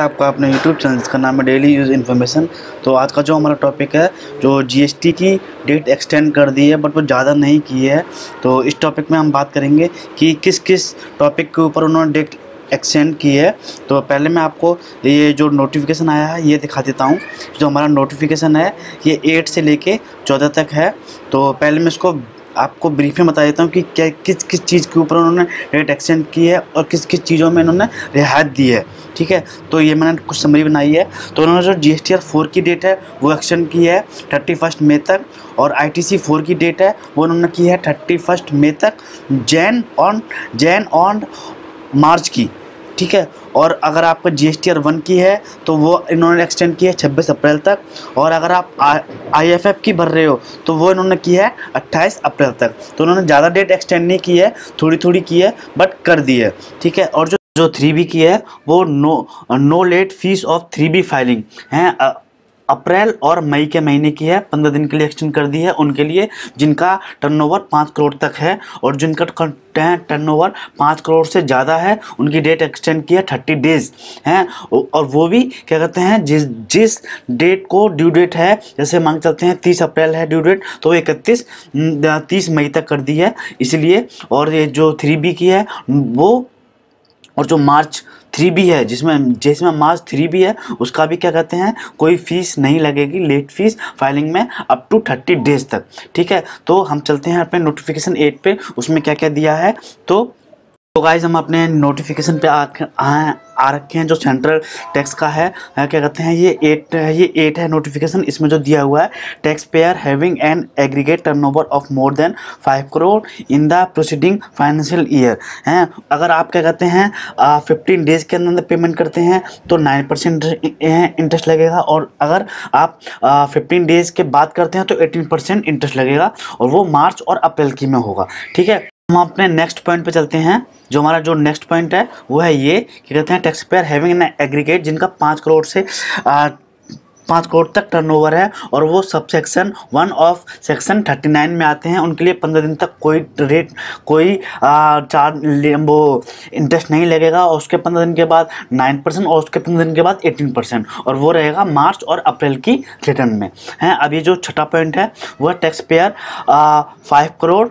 आपका अपने YouTube channel का नाम है डेली यूज़ इन्फॉर्मेशन तो आज का जो हमारा टॉपिक है जो जीएसटी की डेट एक्सटेंड कर दी है बट वो ज़्यादा नहीं की है तो इस टॉपिक में हम बात करेंगे कि किस किस टॉपिक के ऊपर उन्होंने डेट एक्सटेंड की है तो पहले मैं आपको ये जो नोटिफिकेशन आया है ये दिखा देता हूँ जो हमारा नोटिफिकेशन है ये एट से लेके चौदह तक है तो पहले मैं इसको आपको ब्रीफ में बता देता हूँ कि क्या किस किस चीज़ के ऊपर उन्होंने रेट एक्सटेंड की है और किस किस चीज़ों में इन्होंने रियायत दी है ठीक है तो ये मैंने कुछ समरी बनाई है तो उन्होंने जो G S T R four की डेट है वो एक्सटेंड की है थर्टी फर्स्ट मई तक और आई टी सी फोर की डेट है वो उन्होंने की है थर्टी फर्स्ट मई तक जैन ऑन जैन ऑन मार्च की ठीक है और अगर आपका G S T R one की है तो वो इन्होंने एक्सटेंड की है छब्बीस अप्रैल तक और अगर आप आई एफ एफ की भर रहे हो तो वो इन्होंने की है अट्ठाईस अप्रैल तक तो उन्होंने ज़्यादा डेट एक्सटेंड नहीं की है थोड़ी थोड़ी की है बट कर दी है ठीक है और जो जो थ्री बी की है वो no no late fees of three B filing हैं अप्रैल और मई के महीने की है पंद्रह दिन के लिए एक्सटेंड कर दी है उनके लिए जिनका टर्नओवर पाँच करोड़ तक है और जिनका टर्न टर्नओवर पाँच करोड़ से ज़्यादा है उनकी डेट एक्सटेंड की है थर्टी डेज हैं और वो भी क्या कहते हैं जिस जिस डेट को ड्यू डेट है जैसे मांग चलते हैं तीस अप्रैल है ड्यू डेट तो इकतीस तीस मई तक कर दी है इसलिए और ये जो थ्री बी की है वो और जो मार्च थ्री भी है जिसमें जिसमें मार्च थ्री भी है उसका भी क्या कहते हैं कोई फीस नहीं लगेगी लेट फीस फाइलिंग में अप टू थर्टी डेज तक ठीक है तो हम चलते हैं अपने नोटिफिकेशन एट पे उसमें क्या क्या दिया है तो तो गाइज हम अपने नोटिफिकेशन पे आ आए आ रखे हैं जो सेंट्रल टैक्स का है क्या कहते हैं ये एट ये एट है नोटिफिकेशन इसमें जो दिया हुआ है tax payer having an aggregate turnover of more than five crore in the proceeding financial year हैं अगर आप क्या कहते हैं फिफ्टीन डेज के अंदर पेमेंट करते हैं तो नाइन परसेंट इंटरेस्ट लगेगा और अगर आप फिफ्टीन डेज के बाद करते हैं तो एटीन परसेंट इंटरेस्ट लगेगा और वो मार्च और अप्रैल की में होगा ठीक है हम अपने नेक्स्ट पॉइंट पे चलते हैं जो हमारा जो नेक्स्ट पॉइंट है वो है ये कि कहते हैं tax payer having an aggregate जिनका पाँच करोड़ से आ, पाँच करोड़ तक टर्नओवर है और वो सब section one of section thirty nine में आते हैं उनके लिए पंद्रह दिन तक कोई रेट कोई चार्ज वो इंटरेस्ट नहीं लगेगा और उसके पंद्रह दिन के बाद नाइन परसेंट और उसके पंद्रह दिन के बाद एटीन परसेंट और वो रहेगा मार्च और अप्रैल की रिटर्न में हैं अभी जो छठा पॉइंट है वह टैक्स पेयर फाइव करोड़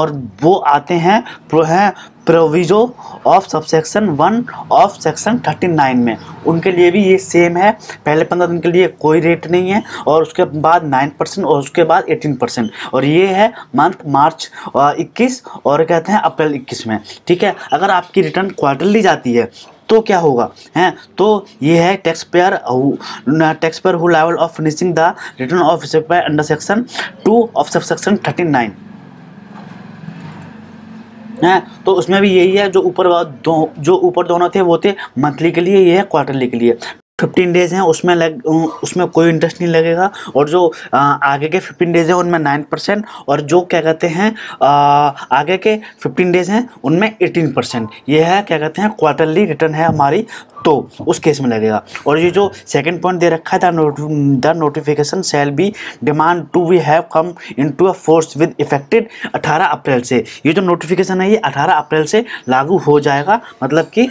और वो आते हैं प्रो हैं proviso of subsection one of section thirty nine में उनके लिए भी ये सेम है पहले पंद्रह दिन के लिए कोई रेट नहीं है और उसके बाद नाइन परसेंट और उसके बाद एटीन परसेंट और ये है मंथ मार्च uh, इक्कीस और कहते हैं अप्रैल इक्कीस में ठीक है अगर आपकी रिटर्न क्वार्टरली जाती है तो क्या होगा हैं तो ये है tax payer tax payer who level of finishing the return of under section two of sub section thirty nine हैं तो उसमें भी यही है जो ऊपर दो जो ऊपर दोनों थे वो थे मंथली के लिए ये है क्वार्टरली के लिए फिफ्टीन डेज हैं उसमें लग उसमें कोई इंटरेस्ट नहीं लगेगा और जो आ, आगे के फिफ्टीन डेज हैं उनमें नाइन परसेंट और जो क्या कहते हैं आगे के फिफ्टीन डेज हैं उनमें एटीन परसेंट ये है क्या कहते हैं क्वार्टरली रिटर्न है हमारी तो उस केस में लगेगा और ये जो सेकेंड पॉइंट दे रखा है the notification shall be demand to we have come into a force with effected अठारह अप्रैल से ये जो नोटिफिकेशन है ये अठारह अप्रैल से लागू हो जाएगा मतलब कि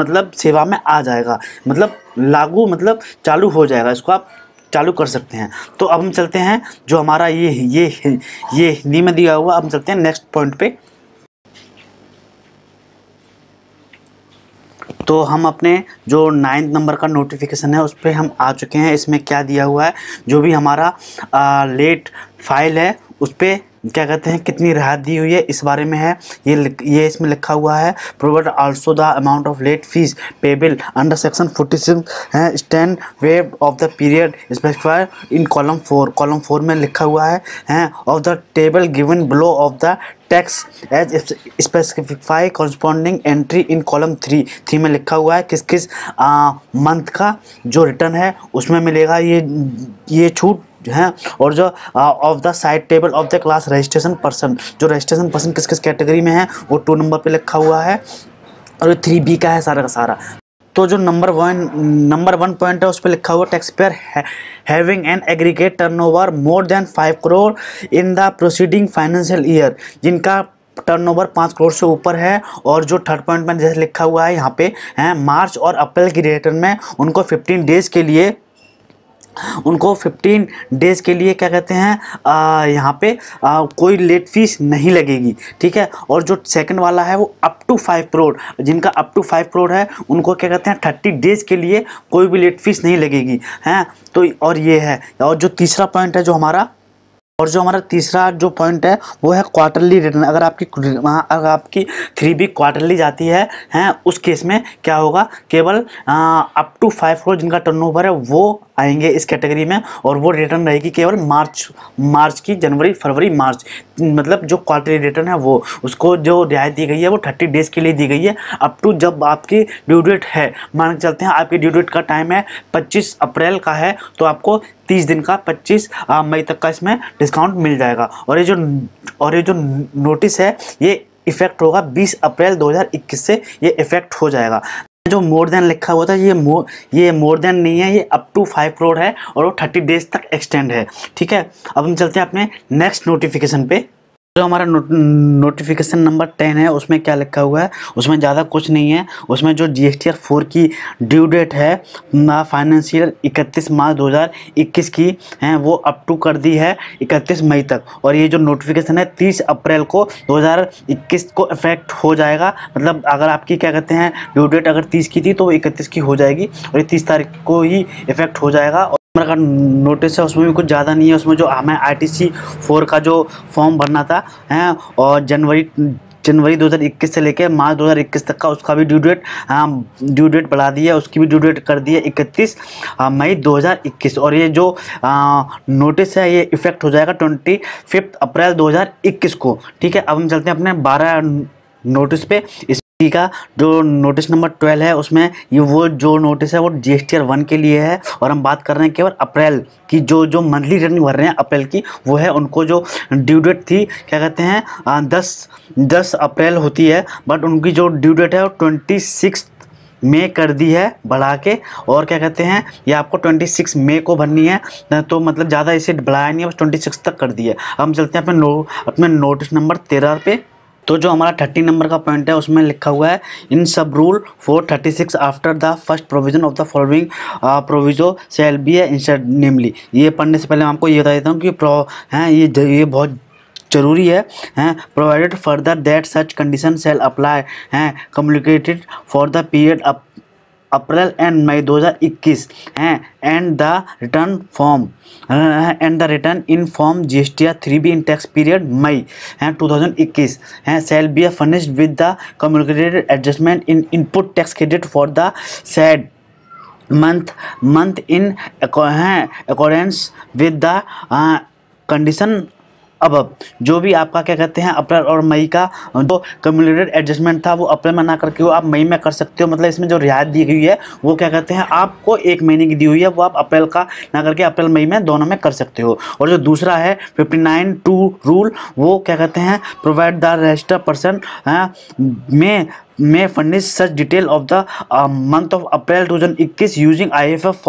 मतलब सेवा में आ जाएगा मतलब लागू मतलब चालू हो जाएगा इसको आप चालू कर सकते हैं तो अब हम चलते हैं जो हमारा ये ये ये हिंदी में दिया हुआ अब हम चलते हैं नेक्स्ट पॉइंट पे तो हम अपने जो नाइन्थ नंबर का नोटिफिकेशन है उस पर हम आ चुके हैं इसमें क्या दिया हुआ है जो भी हमारा आ, लेट फाइल है उस पर क्या कहते हैं कितनी राहत दी हुई है इस बारे में है ये ये इसमें लिखा हुआ है provide also the amount of late fees payable under section forty six है stand way of the period specified in column four column four में लिखा हुआ है हैं of the table given below of the tax as specify corresponding entry in column three three में लिखा हुआ है किस किस मंथ का जो रिटर्न है उसमें मिलेगा ये ये छूट है और जो of the side table of the class registration person जो रजिस्ट्रेशन पर्सन किस किस कैटेगरी में है वो टू नंबर पे लिखा हुआ है और थ्री बी का है सारा का सारा तो जो number one number one point है उस पर लिखा हुआ tax payer having an aggregate turnover more than five crore in the proceeding financial year जिनका टर्नओवर पाँच करोड़ से ऊपर है और जो थर्ड पॉइंट में जैसे लिखा हुआ है यहाँ पे हैं मार्च और अप्रैल की रिटर्न में उनको फिफ्टीन डेज के लिए उनको 15 डेज़ के लिए क्या कहते हैं यहाँ पे आ, कोई लेट फीस नहीं लगेगी ठीक है और जो सेकंड वाला है वो अप टू फाइव करोड़ जिनका अप टू फाइव करोड़ है उनको क्या कहते हैं थर्टी डेज़ के लिए कोई भी लेट फीस नहीं लगेगी हैं तो और ये है और जो तीसरा पॉइंट है जो हमारा और जो हमारा तीसरा जो पॉइंट है वो है क्वार्टरली रिटर्न अगर आपकी अगर आपकी थ्री बी क्वार्टरली जाती है हैं उस केस में क्या होगा केवल अप टू फाइव करोड़ जिनका टर्नओवर है वो आएंगे इस कैटेगरी में और वो रिटर्न रहेगी केवल मार्च मार्च की जनवरी फरवरी मार्च मतलब जो क्वार्टरली रिटर्न है वो उसको जो रियायत दी गई है वो थर्टी डेज़ के लिए दी गई है अप टू जब आपकी ड्यू डेट है मान के चलते हैं आपकी ड्यू डेट का टाइम है पच्चीस अप्रैल का है तो आपको तीस दिन का पच्चीस मई तक का इसमें डिस्काउंट मिल जाएगा और ये जो और ये जो नोटिस है ये इफेक्ट होगा 20 अप्रैल 2021 से ये इफेक्ट हो जाएगा जो मोर देन लिखा हुआ था ये मोर ये मोर देन नहीं है ये अप टू फाइव करोड़ है और वो थर्टी डेज तक एक्सटेंड है ठीक है अब हम चलते हैं अपने नेक्स्ट नोटिफिकेशन पे जो तो हमारा नो, नोटिफिकेशन नंबर टेन है उसमें क्या लिखा हुआ है उसमें ज़्यादा कुछ नहीं है उसमें जो G S T R four की ड्यू डेट है फाइनेंशियल इकतीस मार्च दो हज़ार इक्कीस की है वो अप टू कर दी है इकतीस मई तक और ये जो नोटिफिकेशन है तीस अप्रैल को दो हज़ार इक्कीस को इफेक्ट हो जाएगा मतलब अगर आपकी क्या कहते हैं ड्यू डेट अगर तीस की थी तो वो इकतीस की हो जाएगी और ये तीस तारीख को ही इफेक्ट हो जाएगा नंबर का नोटिस है उसमें भी कुछ ज़्यादा नहीं है उसमें जो हमें आई टी सी फोर का जो फॉर्म भरना था हैं और जनवरी जनवरी 2021 से लेकर मार्च 2021 तक का उसका भी ड्यू डेट ड्यू डेट बढ़ा दिया उसकी भी ड्यू डेट कर दी है इकतीस हाँ, मई 2021 और ये जो आ, हाँ, नोटिस है ये इफेक्ट हो जाएगा ट्वेंटी फिफ्थ अप्रैल 2021 को ठीक है अब हम चलते हैं अपने बारह नोटिस पे इस का जो नोटिस नंबर ट्वेल्व है उसमें ये वो जो नोटिस है वो जी एस वन के लिए है और हम बात कर रहे हैं केवल अप्रैल की जो जो मंथली रिटर्निंग भर रहे हैं अप्रैल की वो है उनको जो ड्यू डेट थी क्या कहते हैं दस दस अप्रैल होती है बट उनकी जो ड्यू डेट है वो ट्वेंटी सिक्स मे कर दी है बढ़ा के और क्या कहते हैं ये आपको 26 मई को भरनी है तो मतलब ज़्यादा इसे बढ़ाया नहीं है बस 26 तक कर दी है हम चलते हैं अपने नो अपने नोटिस नंबर तेरह पे तो जो हमारा थर्टी नंबर का पॉइंट है उसमें लिखा हुआ है in sub rule four thirty six after the first provision of the following proviso shall be है इंस्टेड नेमली ये पढ़ने से पहले मैं आपको ये बता देता हूँ कि प्रो हैं ये ये बहुत जरूरी है हैं provided further that such condition shall apply हैं communicated for the period up April and May 2021 हैं and the return form and the return in form G S T R three B in tax period May हैं 2021 हैं shall be are furnished with the communicated adjustment in input tax credit for the said month month in accordance with the condition अब जो भी आपका क्या कहते हैं अप्रैल और मई का जो कम्युलेटेड एडजस्टमेंट था वो अप्रैल में ना करके वो आप मई में कर सकते हो मतलब इसमें जो रियायत दी गई है वो क्या कहते हैं आपको एक महीने की दी हुई है वो आप अप्रैल का ना करके अप्रैल मई में दोनों में कर सकते हो और जो दूसरा है फिफ्टी नाइन टू रूल वो क्या कहते हैं प्रोवाइड द रजिस्टर पर्सन में detail of the month of April two thousand इक्कीस using I F F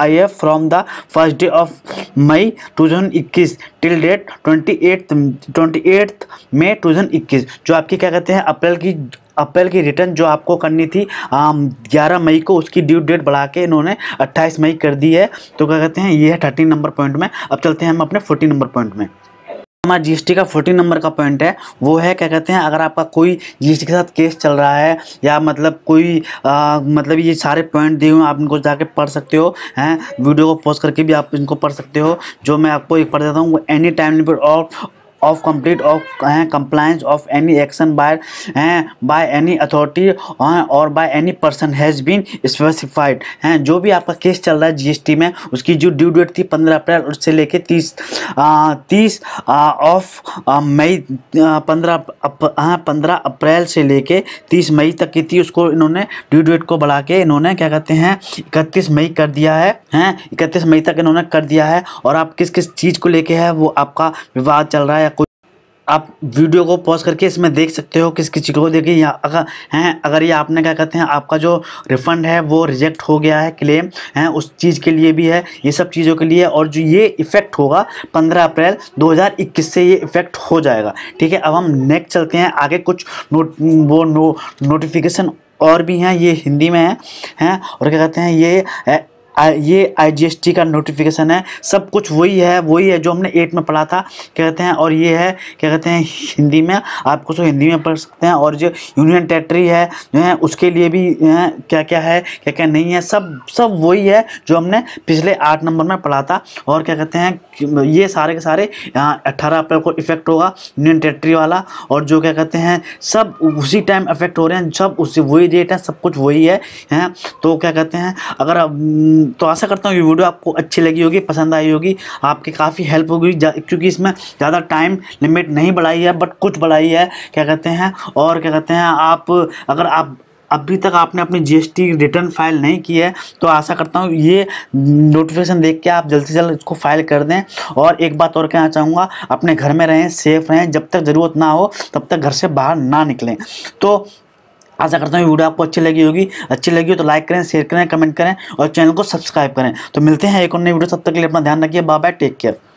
I F from the first day of May 2021 till date twenty 28 May इक्कीस जो आपकी क्या कहते हैं अप्रैल की अप्रैल की रिटर्न जो आपको करनी थी ग्यारह मई को उसकी ड्यू डेट बढ़ा के इन्होंने अट्ठाईस मई कर दी है तो क्या कहते हैं ये है थर्टीन नंबर पॉइंट में अब चलते हैं हम अपने फोर्टीन नंबर पॉइंट में हमारा जीएसटी का फोर्टीन नंबर का पॉइंट है वो है क्या कहते हैं अगर आपका कोई जीएसटी के साथ केस चल रहा है या मतलब कोई आ, मतलब ये सारे पॉइंट दिए हुए आप इनको जाके पढ़ सकते हो हैं वीडियो को पोस्ट करके भी आप इनको पढ़ सकते हो जो मैं आपको एक पढ़ देता हूँ any time limit of of complete of हैं compliance of any action by हैं बाय एनी अथॉरिटी और by any person has been specified हैं जो भी आपका केस चल रहा है जीएसटी में उसकी जो ड्यू डेट थी पंद्रह अप्रैल उससे लेके तीस तीस ऑफ मई पंद्रह हाँ पंद्रह अप्रैल से लेके तीस मई तक की थी उसको इन्होंने ड्यू डेट को बढ़ा के इन्होंने क्या कहते हैं इकतीस मई कर दिया है हैं इकतीस मई तक इन्होंने कर दिया है और आप किस किस चीज़ को लेके है वो आपका विवाद चल रहा है आप वीडियो को पॉज करके इसमें देख सकते हो किस किस चीज़ को देखिए यहाँ अगर हैं अगर ये आपने क्या कहते हैं आपका जो रिफंड है वो रिजेक्ट हो गया है क्लेम है उस चीज़ के लिए भी है ये सब चीज़ों के लिए और जो ये इफ़ेक्ट होगा 15 अप्रैल 2021 से ये इफ़ेक्ट हो जाएगा ठीक है अब हम नेक्स्ट चलते हैं आगे कुछ नोट वो नो नोटिफिकेशन और भी हैं ये हिंदी में हैं हैं और क्या कहते हैं ये ये आईजीएसटी का नोटिफिकेशन है सब कुछ वही है वही है जो हमने एट में पढ़ा था क्या कहते हैं और ये है क्या कहते हैं हिंदी में आप कुछ हिंदी में पढ़ सकते हैं और जो यूनियन टेरेटरी है जो है उसके लिए भी क्या क्या है क्या क्या नहीं है सब सब वही है जो हमने पिछले आठ नंबर में पढ़ा था और क्या कहते हैं ये सारे के सारे यहाँ अट्ठारह अप्रैल को इफेक्ट होगा यूनियन टेरेटरी वाला और जो क्या कहते हैं सब उसी टाइम इफेक्ट हो रहे हैं सब उसी वही डेट है सब कुछ वही है तो क्या कहते हैं अगर तो आशा करता हूँ ये वीडियो आपको अच्छी लगी होगी पसंद आई होगी आपकी काफ़ी हेल्प होगी क्योंकि इसमें ज़्यादा टाइम लिमिट नहीं बढ़ाई है बट कुछ बढ़ाई है क्या कहते हैं और क्या कहते हैं आप अगर आप अभी तक आपने अपनी जीएसटी रिटर्न फाइल नहीं की है तो आशा करता हूँ ये नोटिफिकेशन देख के आप जल्द से जल्द इसको फाइल कर दें और एक बात और कहना चाहूँगा अपने घर में रहें सेफ रहें जब तक ज़रूरत ना हो तब तक घर से बाहर ना निकलें तो आशा करता हूँ वीडियो आपको अच्छी लगी होगी अच्छी लगी हो तो लाइक करें शेयर करें कमेंट करें और चैनल को सब्सक्राइब करें तो मिलते हैं एक और नई वीडियो तब तक के लिए अपना ध्यान रखिए बाय बाय टेक केयर